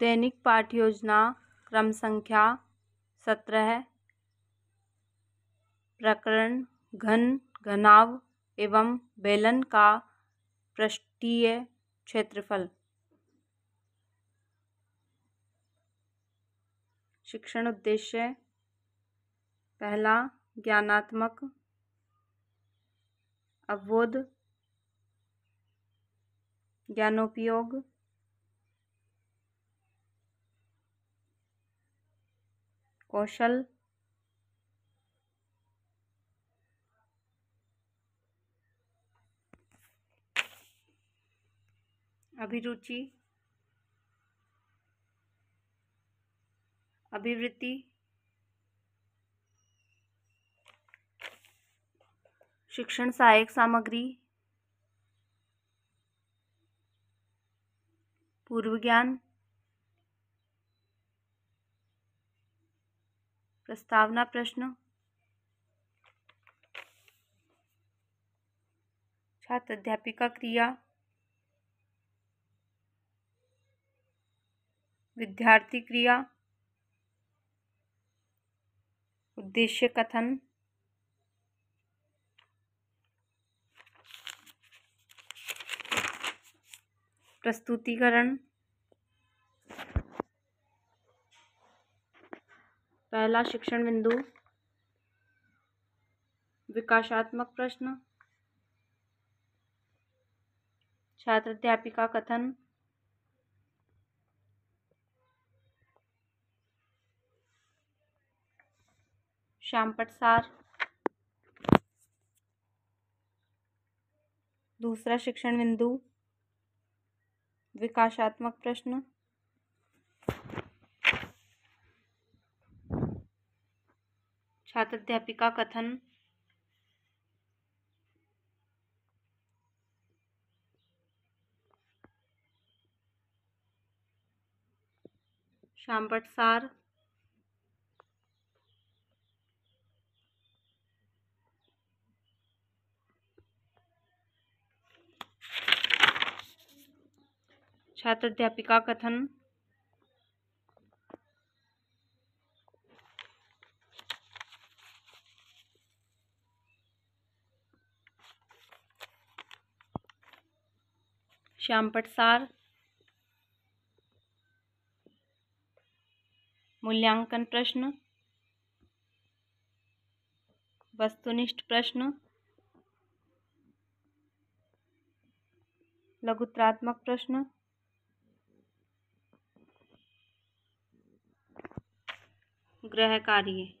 दैनिक पाठ योजना क्रम संख्या सत्रह प्रकरण घन घनाव एवं बेलन का पृष्ठीय क्षेत्रफल शिक्षण उद्देश्य पहला ज्ञानात्मक अवबोध ज्ञानोपयोग कौशल अभिरुचि अभिवृत्ति शिक्षण सहायक सामग्री पूर्व ज्ञान प्रस्तावना प्रश्न छात्र अध्यापिका क्रिया विद्यार्थी क्रिया उद्देश्य कथन प्रस्तुतिकरण पहला शिक्षण बिंदु विकासात्मक प्रश्न छात्र अध्यापिका कथन श्याम पटसार दूसरा शिक्षण बिंदु विकासात्मक प्रश्न छात्राध्यापिका अध्यापिका कथन श्याम सार छात्र अध्यापिका कथन श्याम प्रसार मूल्यांकन प्रश्न वस्तुनिष्ठ प्रश्न लघुत्रात्मक प्रश्न ग्रह कार्य